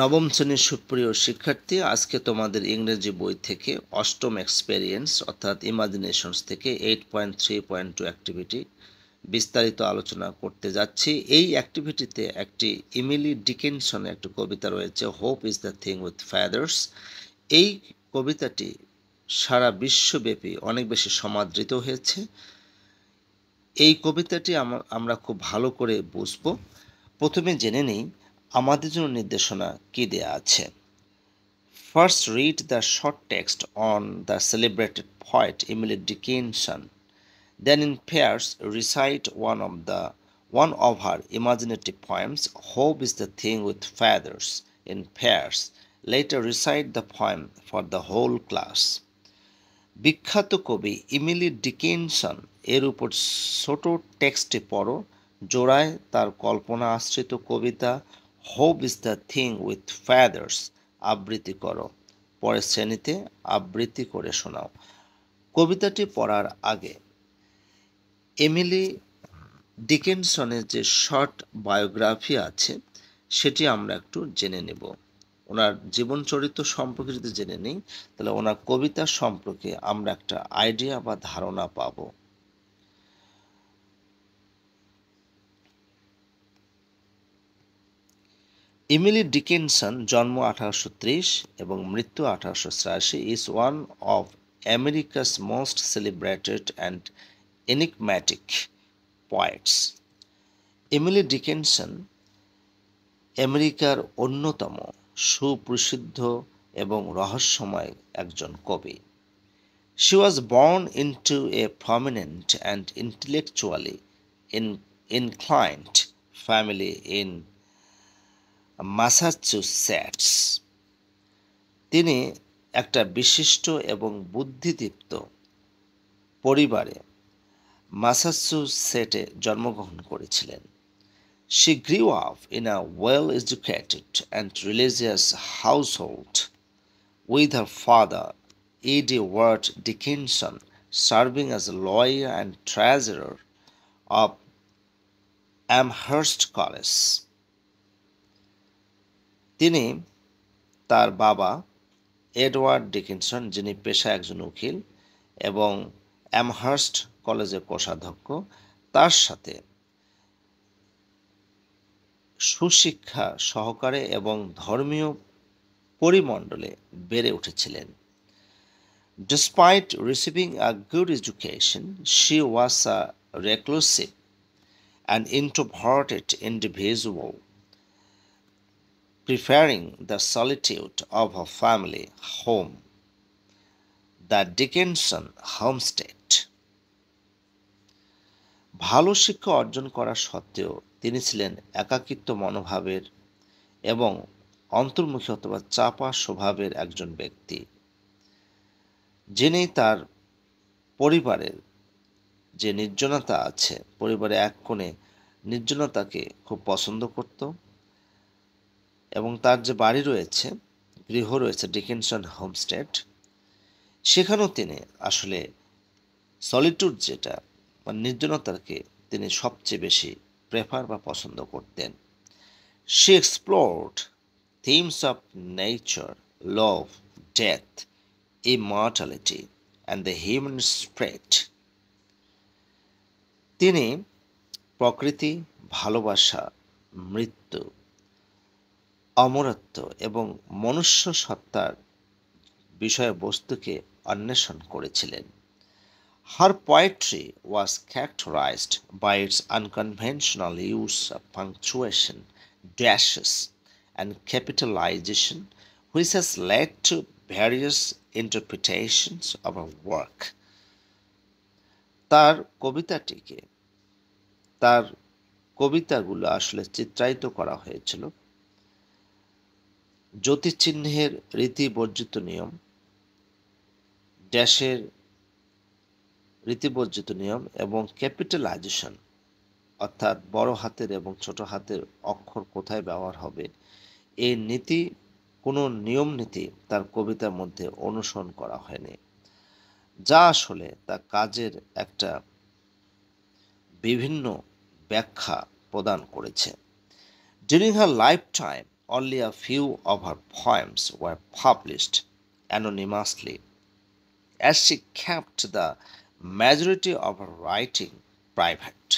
নবম শ্রেণীর সুপ্রিয় শিক্ষার্থী আজকে তোমাদের ইংরেজি বই থেকে অষ্টম এক্সপেরিয়েন্স অর্থাৎ ইমাজিনেশনস থেকে eight point three point two activity বিস্তারিত আলোচনা করতে যাচ্ছি এই অ্যাক্টিভিটিতে একটি ইমিলি ডিকেনসনের একটি কবিতা রয়েছে hope is the thing with feathers এই কবিতাটি সারা বিশ্বব্যাপী অনেক বেশি সমাদৃত হয়েছে এই কবিতাটি আমরা খুব ভালো করে বুঝব প্রথমে জেনে নিই আমাদের জন্য নির্দেশনা কী দেয়া আছে first read the short text on the celebrated poet Emily Dickinson then in pairs recite one of the one of her imaginative poems hope is the thing with feathers in pairs later recite the poem for the whole class বিখ্যাত কবি Emily ডিকেনশন এর উপর ছোট টেক্সটটি পড়ো জোড়ায় তার কল্পনা আশ্রিত কবিতা hope is the thing with feathers আবৃত্তি করো পরের শ্রেণীতে আবৃত্তি করে শোনাও কবিতাটি পড়ার আগে এমিলি ডিকেনসনের যে শর্ট বায়োগ্রাফি আছে সেটি আমরা একটু জেনে নেব ওনার জীবন চরিত্র সম্পর্কে যদি জেনে নিই তাহলে ওনার কবিতা সম্পর্কে আমরা একটা আইডিয়া বা ধারণা পাবো ইমিলি ডিকেনসন জন্ম আঠারোশো এবং মৃত্যু আঠারোশো ছিয়াশি is one of America's most celebrated and enigmatic poets Emily Dickinson আমেরিকার অন্যতম সুপ্রসিদ্ধ এবং রহস্যময় একজন কবি she was born into a prominent and intellectually in influential family in Massachusetts তিনি একটা বিশিষ্ট এবং বুদ্ধিদীপ্ত পরিবারে ম্যাসাচুসেটে জন্মগ্রহণ করেছিলেন she grew up in a well educated and religious household with her father Edward Dickinson serving as a lawyer and treasurer of Amherst college তিনি তার বাবা এডওয়ার্ড ডিকিনসন যিনি পেশা একজন উকিল এবং অ্যামহার্স্ট কলেজের কোষাধ্যক্ষ তার সাথে সুশিক্ষা সহকারে এবং ধর্মীয় পরিমণ্ডলে বেড়ে উঠেছিলেন despite receiving a good education she was a reclusive and introverted individual preferring the solitude of her family home, the Dickinson homestead. ভালো শিক্ষা অর্জন করা সত্ত্বেও তিনি ছিলেন একাকিত্ব মনোভাবের এবং অন্তর্মুখী অথবা চাপা স্বভাবের একজন ব্যক্তি যিনি তার পরিবারের যে নির্জনতা আছে পরিবারে এক কোণে নির্জনতাকে খুব পছন্দ করত এবং তার যে বাড়ি রয়েছে গৃহ রয়েছে ডিকেনসন হোমস্টেড সেখানেও তিনি আসলে সলিটুড যেটা বা মানে নির্জনতাকে তিনি সবচেয়ে বেশি প্রেফার বা পছন্দ করতেন সে explored themes of nature love death a mortality and the human spread তিনি প্রকৃতি ভালোবাসা মৃত্যু অমরত্ব এবং মনুষ্য সত্তার বিষয় অন্বেষণ করেছিলেন her poetry was characterised by its unconventional use of punctuation dashes and capitalisation which has led to various interpretations of a work তার কবিতাটিকে তার কবিতাগুলো আসলে চিত্রায়িত করা হয়েছিল জ্যোতিচিহ্নের রীতি বর্জিত নিয়ম ড্যাশের রীতিবর্জিত নিয়ম এবং ক্যাপিটালাইজেশন অর্থাৎ বড় হাতের এবং ছোট হাতের অক্ষর কোথায় ব্যবহার হবে এই নীতি কোনো নিয়ম নীতি তার কবিতার মধ্যে অনুসরণ করা হয়নি যা আসলে তা কাজের একটা বিভিন্ন ব্যাখ্যা প্রদান করেছে during her lifetime only a few of her poems were published anonymously. As she kept the majority of her writing private.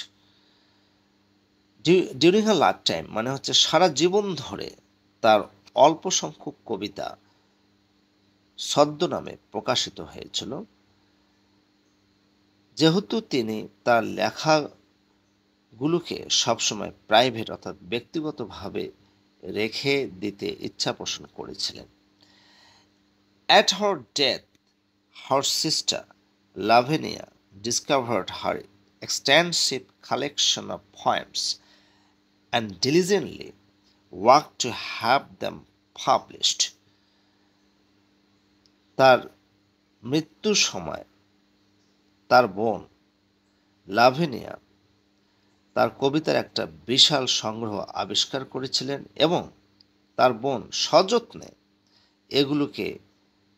During her lifetime মানে হচ্ছে সারা জীবন ধরে তার অল্প সংখ্যক কবিতা ছদ্মনামে প্রকাশিত হয়েছিল যেহেতু তিনি তার লেখাগুলোকে সবসময় প্রাইভেট অর্থাৎ ব্যক্তিগতভাবে রেখে দিতে ইচ্ছা পোষণ করেছিলেন at her death her sister Lavinia discovered her extensive collection of poems and diligently work to have them published তার মৃত্যু সময় তার বোন লাভেনিয়া তার কবিতার একটা বিশাল সংগ্রহ আবিষ্কার করেছিলেন এবং তার বোন সযত্নে এগুলোকে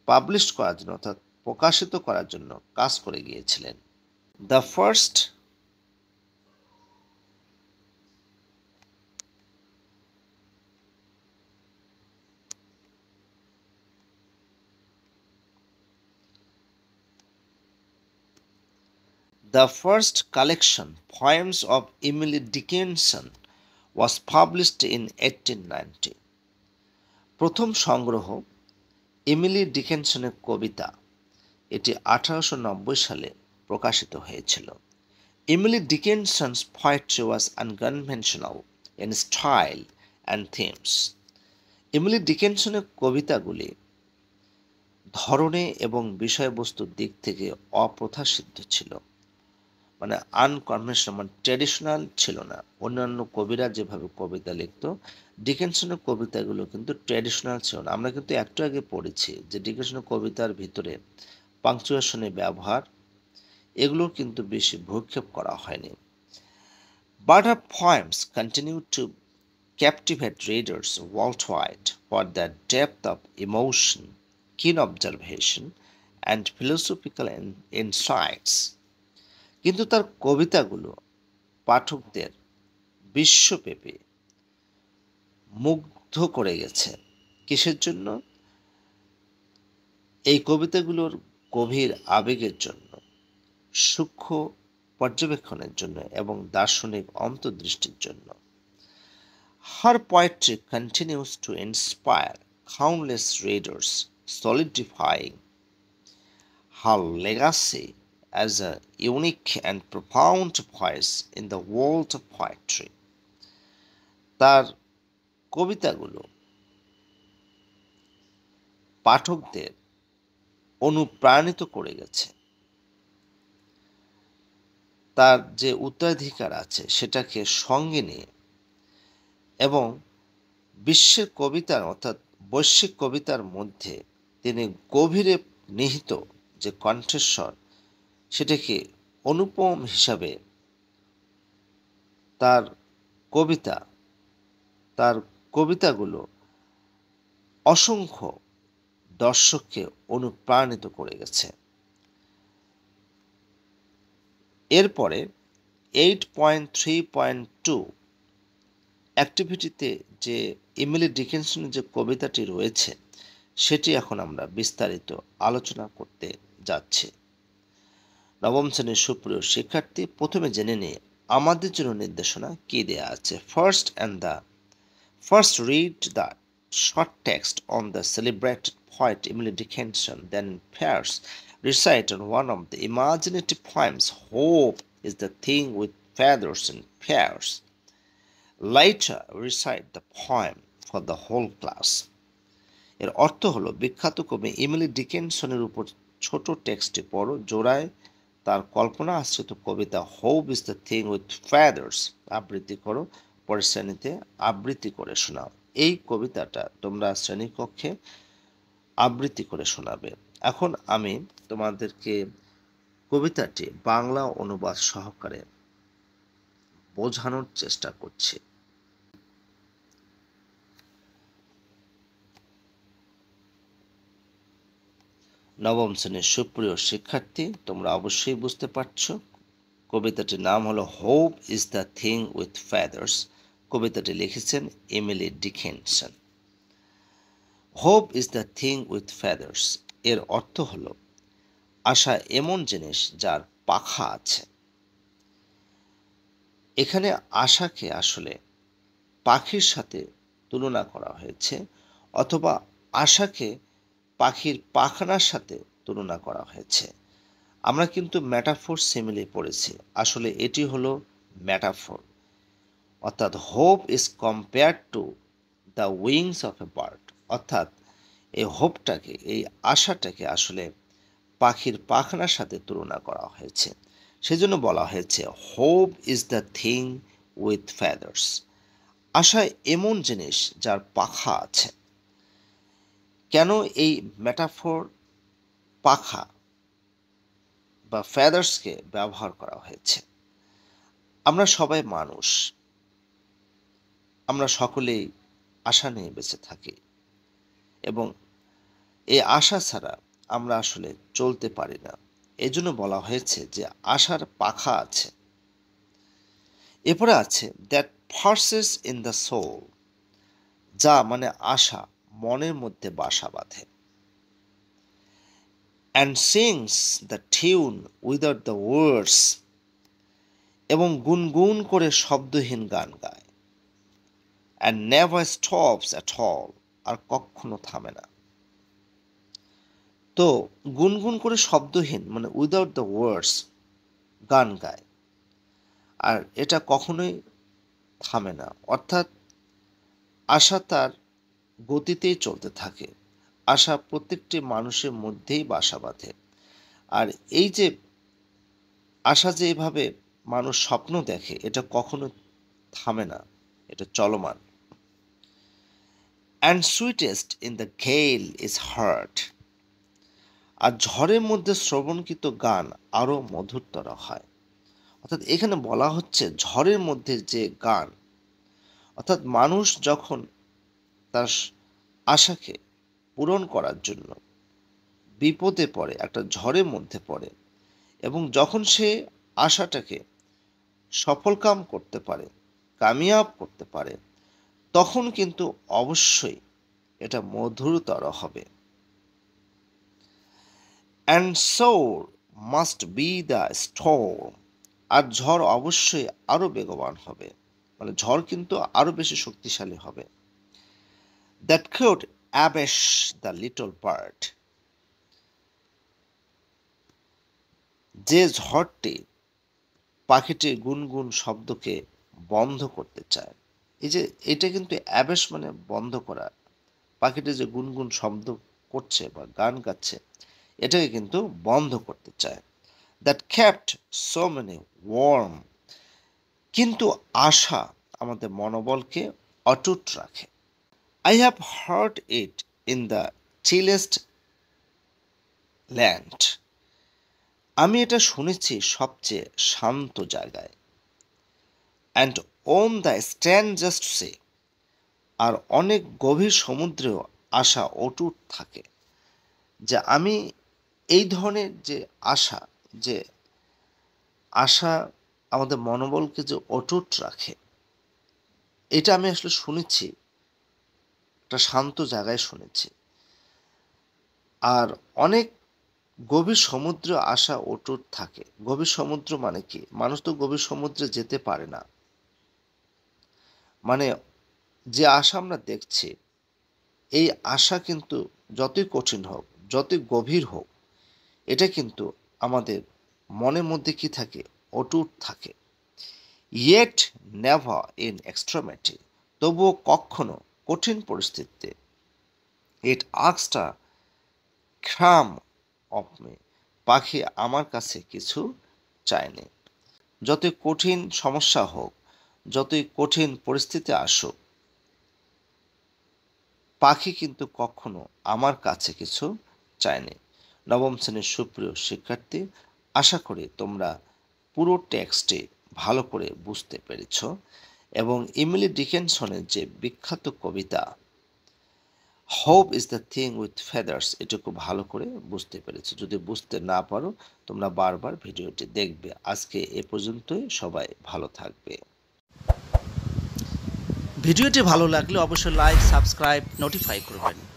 পাবলিশ করার জন্য অর্থাৎ প্রকাশিত করার জন্য কাজ করে গিয়েছিলেন the first The first collection, Poems of Emily Dickinson, was published in 1890. প্রথম সংগ্রহ এমিলি ডিকেনসনের কবিতা এটি আঠারোশো সালে প্রকাশিত হয়েছিল Emily Dickinson's poetry was unconventional in style and themes Emily ডিকেনসনের কবিতাগুলি ধরনে এবং বিষয়বস্তুর দিক থেকে অপ্রথাসিদ্ধ ছিল মানে আনকনভেনশনাল মানে ট্র্যাডিশনাল ছিল না অন্যান্য কবিরা যেভাবে কবিতা লিখত ডিকেনসনের কবিতাগুলো কিন্তু ট্র্যাডিশনাল ছিল না আমরা কিন্তু একটু আগে পড়েছি যে ডিকেনসনের কবিতার ভিতরে পাংচুয়েশনের ব্যবহার এগুলো কিন্তু বেশি ভূক্ষেপ করা হয়নি but her poems continue to readers worldwide for the depth of emotion keen observation and philosophical insights কিন্তু তার কবিতাগুলো পাঠকদের বিশ্বপেপে মুগ্ধ করে গেছে কিসের জন্য এই কবিতাগুলোর গভীর আবেগের জন্য সূক্ষ্ম পর্যবেক্ষণের জন্য এবং দার্শনিক অন্তর্দৃষ্টির জন্য her poetry continues to inspire countless readers, solidifying her legacy as a unique and profound voice in the world of poetry তার কবিতাগুলো পাঠকদের অনুপ্রাণিত করে গেছে তার যে উত্তরাধিকার আছে সেটাকে সঙ্গে নিয়ে এবং বিশ্বের কবিতার অর্থাৎ বৈশ্বিক কবিতার মধ্যে তিনি গভীরে নিহিত যে কণ্ঠস্বর সেটাকে অনুপম হিসাবে তার কবিতা তার কবিতাগুলো অসংখ্য দর্শককে অনুপ্রাণিত করে গেছে এরপরে eight point three point two অ্যাক্টিভিটিতে যে ইমেলি ডিকেনসনের যে কবিতাটি রয়েছে সেটি এখন আমরা বিস্তারিত আলোচনা করতে যাচ্ছি নবম শ্রেণীর সুপ্রিয় শিক্ষার্থী প্রথমে জেনে নিয়ে আমাদের জন্য নির্দেশনা কি দেয়া আছে first and the first read the short text on the celebrate poet Emily Dickinson then pairs recite on one of the imaginative poems hope is the thing with feathers in pairs later recite the poem for the whole class এর অর্থ হলো বিখ্যাত কবি Emily ডিকেনশনের উপর ছোট টেক্সটটি পড়ো জোড়ায় তার কল্পনা আশ্রিত কবিতা hope is the thing with feathers আবৃত্তি করো পরে শ্রেণীতে আবৃত্তি করে শোনাও এই কবিতাটা তোমরা শ্রেণীকক্ষে আবৃত্তি করে শোনাবে এখন আমি তোমাদেরকে কবিতাটি বাংলা অনুবাদ সহকারে বোঝানোর চেষ্টা করছি নবম শ্রেণীর সুপ্রিয় শিক্ষার্থী তোমরা অবশ্যই বুঝতে পারছ কবিতাটির নাম হলো hope is the thing with feathers কবিতাটি লিখেছেন Emily Dickinson hope is the thing with feathers এর অর্থ হলো আশা এমন জিনিস যার পাখা আছে এখানে আশাকে আসলে পাখির সাথে তুলনা করা হয়েছে অথবা আশাকে পাখির পাখনার সাথে তুলনা করা হয়েছে আমরা কিন্তু ম্যাটাফোর সিমিলে পড়েছি আসলে এটি হলো ম্যাটাফোর অর্থাৎ hope is compare to the wings of a bird অর্থাৎ এই হোপটাকে এই আশাটাকে আসলে পাখির পাখনার সাথে তুলনা করা হয়েছে সেজন্য বলা হয়েছে hope is the thing with feathers আশা এমন জিনিস যার পাখা আছে কেন এই মেটাফোর পাখা বা ফেদার্সকে ব্যবহার করা হয়েছে আমরা সবাই মানুষ আমরা সকলেই আশা নিয়ে বেঁচে থাকি এবং এই আশা ছাড়া আমরা আসলে চলতে পারি না এজন্য বলা হয়েছে যে আশার পাখা আছে এরপরে আছে that perches in the soul যা মানে আশা মনের মধ্যে বাসা বাঁধে and sings the tune without the words এবং গুনগুন করে শব্দহীন গান গায় and never stops at all আর কখনো থামে না তো গুনগুন করে শব্দহীন মানে উইদাউট দ্য ওয়ার্ডস গান গায় আর এটা কখনোই থামে না অর্থাৎ আশা তার গতিতেই চলতে থাকে আশা প্রত্যেকটি মানুষের মধ্যেই বাসা বাঁধে আর এই যে আশা যে এভাবে মানুষ স্বপ্ন দেখে এটা কখনো থামে না এটা চলমান and sweetest in the gale is heard আর ঝড়ের মধ্যে শ্রবণকৃত গান আরও মধুরতর হয় অর্থাৎ এখানে বলা হচ্ছে ঝড়ের মধ্যে যে গান অর্থাৎ মানুষ যখন তার আশাকে পূরণ করার জন্য বিপদে পড়ে একটা ঝড়ের মধ্যে পড়ে এবং যখন সে আশাটাকে সফল কাম করতে পারে কামিয়াব করতে পারে তখন কিন্তু অবশ্যই এটা মধুরতর হবে and sore must be the storm আর ঝড় অবশ্যই আরও বেগবান হবে মানে ঝড় কিন্তু আরও বেশি শক্তিশালী হবে that could abash the little bird. যে ঝড়টি পাখিটি গুনগুন শব্দকে বন্ধ করতে চায় এই যে এটা কিন্তু অ্যাবেশ মানে বন্ধ করা পাখিটি যে গুনগুন শব্দ করছে বা গান গাচ্ছে এটাকে কিন্তু বন্ধ করতে চায় that kept so many warm কিন্তু আশা আমাদের মনোবলকে অটুট রাখে I have heard it in the chillest land আমি এটা শুনেছি সবচেয়ে শান্ত জায়গায় and on the stand just sea আর অনেক গভীর সমুদ্রেও আশা অটুট থাকে যে আমি এই ধরনের যে আশা যে আশা আমাদের মনোবলকে যে অটুট রাখে এটা আমি আসলে শুনেছি একটা শান্ত জায়গায় শুনেছি আর অনেক গভীর সমুদ্র আসা অটুট থাকে গভীর সমুদ্র মানে কি মানুষ তো গভীর সমুদ্রে যেতে পারে না মানে যে আশা আমরা দেখছি এই আশা কিন্তু যতই কঠিন হোক যতই গভীর হোক এটা কিন্তু আমাদের মনের মধ্যে কি থাকে অটুট থাকে ইয়েট নেভা ইন এক্সট্রোমেটি তবুও কখনো কঠিন পরিস্থিতিতে ইট আক্সটা খ্রাম অফ মে পাখি আমার কাছে কিছু চায়নি যতই কঠিন সমস্যা হোক যতই কঠিন পরিস্থিতি আসুক পাখি কিন্তু কখনো আমার কাছে কিছু চায়নি নবম শ্রেণীর সুপ্রিয় শিক্ষার্থী আশা করি তোমরা পুরো টেক্সটে ভালো করে বুঝতে পেরেছ এবং ইমিলি ডিকেনসনের যে বিখ্যাত কবিতা hope is the thing with feathers এটা খুব ভালো করে বুঝতে পেরেছি যদি বুঝতে না পারো তোমরা বারবার ভিডিওটি দেখবে আজকে এ পর্যন্তই সবাই ভালো থাকবে ভিডিওটি ভালো লাগলে অবশ্যই লাইক সাবস্ক্রাইব নোটিফাই করবেন